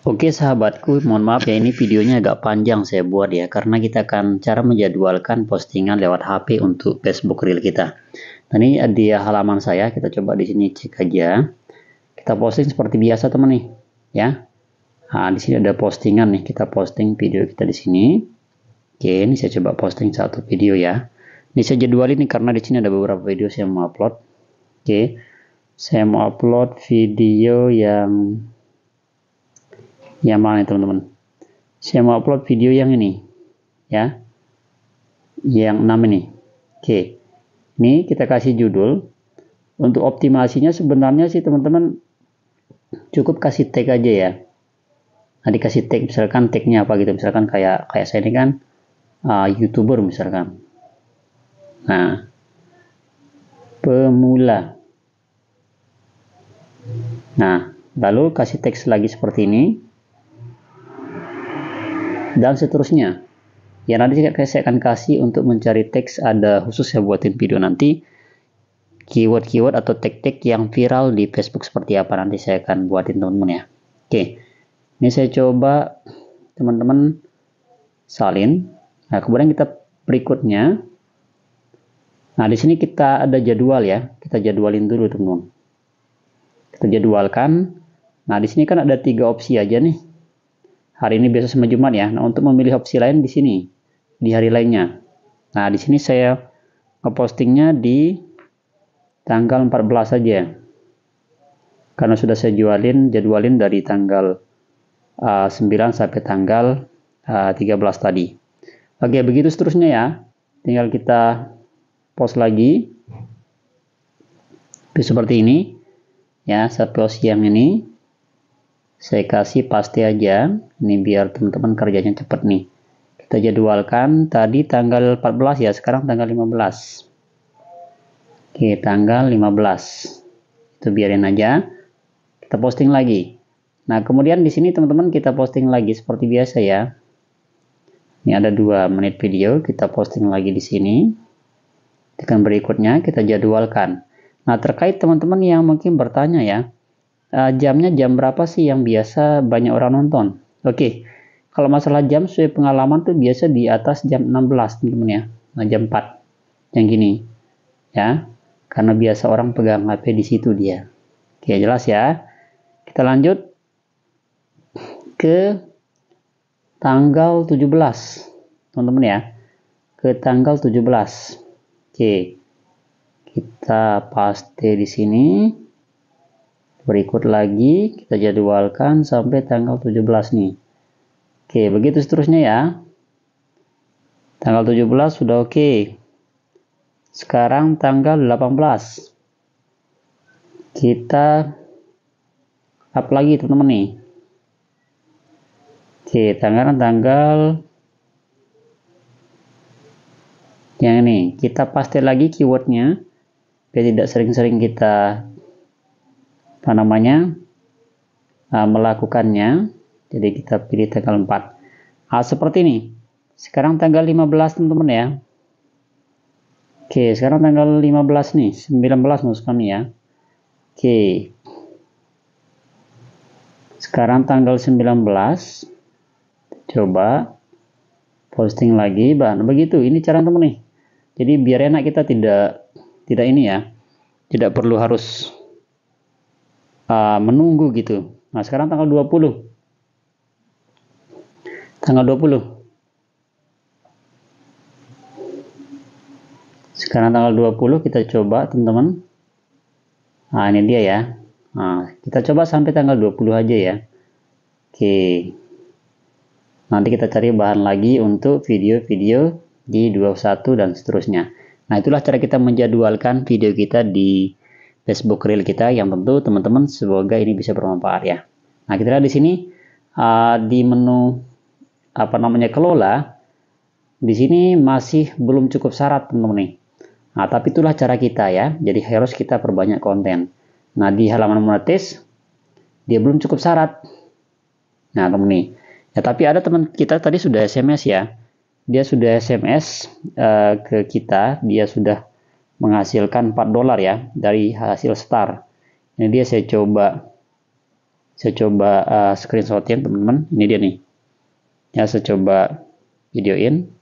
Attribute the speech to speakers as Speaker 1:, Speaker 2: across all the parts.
Speaker 1: Oke sahabatku, mohon maaf ya ini videonya agak panjang saya buat ya karena kita akan cara menjadwalkan postingan lewat HP untuk Facebook Reel kita. Nah ini di halaman saya, kita coba di sini cek aja. Kita posting seperti biasa teman nih, ya. Nah, di sini ada postingan nih, kita posting video kita di sini. Oke, ini saya coba posting satu video ya. Ini saya jadwalin nih karena di sini ada beberapa video saya mau upload. Oke, saya mau upload video yang yang mana teman-teman saya mau upload video yang ini ya yang 6 ini oke ini kita kasih judul untuk optimasinya sebenarnya sih teman-teman cukup kasih tag aja ya nah dikasih tag misalkan tagnya apa gitu misalkan kayak kayak saya ini kan uh, youtuber misalkan nah pemula nah lalu kasih teks lagi seperti ini dan seterusnya. Ya nanti saya akan kasih untuk mencari teks ada khusus saya buatin video nanti keyword-keyword atau tag-tag yang viral di Facebook seperti apa nanti saya akan buatin teman-teman ya. Oke, ini saya coba teman-teman salin. Nah kemudian kita berikutnya. Nah di sini kita ada jadwal ya, kita jadwalin dulu teman-teman. Kita jadwalkan. Nah di sini kan ada tiga opsi aja nih hari ini biasa sama Jumat ya. Nah, untuk memilih opsi lain di sini, di hari lainnya. Nah, di sini saya ngepostingnya di tanggal 14 saja. Karena sudah saya jualin, jadwalin dari tanggal uh, eh, 9 sampai tanggal uh, eh, 13 tadi. Oke, begitu seterusnya ya. Tinggal kita post lagi. Seperti ini. Ya, saya post yang ini saya kasih pasti aja ini biar teman-teman kerjanya cepat nih kita jadwalkan tadi tanggal 14 ya sekarang tanggal 15 oke tanggal 15 itu biarin aja kita posting lagi nah kemudian di sini teman-teman kita posting lagi seperti biasa ya ini ada dua menit video kita posting lagi di sini tekan berikutnya kita jadwalkan nah terkait teman-teman yang mungkin bertanya ya uh, jamnya jam berapa sih yang biasa banyak orang nonton? Oke, okay. kalau masalah jam sesuai pengalaman tuh biasa di atas jam 16 teman-teman ya, nah, jam 4 yang gini ya, karena biasa orang pegang HP di situ dia. Oke okay, jelas ya. Kita lanjut ke tanggal 17 teman-teman ya ke tanggal 17 oke kita paste di sini berikut lagi kita jadwalkan sampai tanggal 17 nih oke begitu seterusnya ya tanggal 17 sudah oke sekarang tanggal 18 kita up lagi teman-teman nih oke tanggal tanggal yang ini kita paste lagi keywordnya biar tidak sering-sering kita apa namanya uh, melakukannya jadi kita pilih tanggal 4 uh, seperti ini sekarang tanggal 15 teman-teman ya oke sekarang tanggal 15 nih 19 maksud kami ya oke sekarang tanggal 19 coba posting lagi bahan nah, begitu ini cara teman teman nih jadi biar enak kita tidak tidak ini ya tidak perlu harus uh, menunggu gitu. Nah, sekarang tanggal 20. Tanggal 20. Sekarang tanggal 20 kita coba, teman-teman. Nah, ini dia ya. Nah, kita coba sampai tanggal 20 aja ya. Oke. Nanti kita cari bahan lagi untuk video-video di 21 dan seterusnya. Nah, itulah cara kita menjadwalkan video kita di Facebook Reel kita yang tentu teman-teman semoga ini bisa bermanfaat ya. Nah, kita lihat di sini uh, di menu apa namanya kelola di sini masih belum cukup syarat teman-teman nih. Nah, tapi itulah cara kita ya. Jadi harus kita perbanyak konten. Nah, di halaman monetis dia belum cukup syarat. Nah, teman teman nih. Ya, tapi ada teman kita tadi sudah SMS ya. Dia sudah SMS uh, eh, ke kita, dia sudah menghasilkan 4 dolar ya dari hasil star. Ini dia saya coba saya coba uh, eh, screenshotin ya, teman-teman. Ini dia nih. Ya saya coba videoin.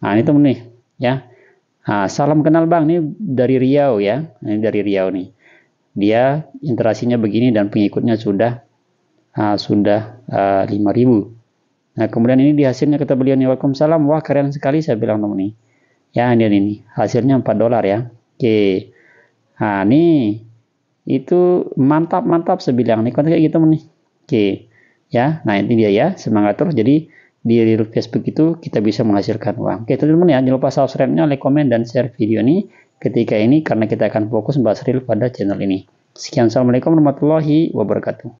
Speaker 1: Nah ini teman nih ya. Nah, salam kenal bang ini dari Riau ya. Ini dari Riau nih. Dia interasinya begini dan pengikutnya sudah uh, sudah uh, eh, 5000. Nah kemudian ini di hasilnya kata beliau Waalaikumsalam. Wah keren sekali saya bilang teman nih ya ini, ini hasilnya 4 dolar ya oke nah ini itu mantap mantap sebilang nih kayak gitu nih oke ya nah ini dia ya semangat terus jadi di real Facebook itu kita bisa menghasilkan uang oke teman-teman ya jangan lupa subscribe-nya like comment dan share video ini ketika ini karena kita akan fokus membahas real pada channel ini sekian assalamualaikum warahmatullahi wabarakatuh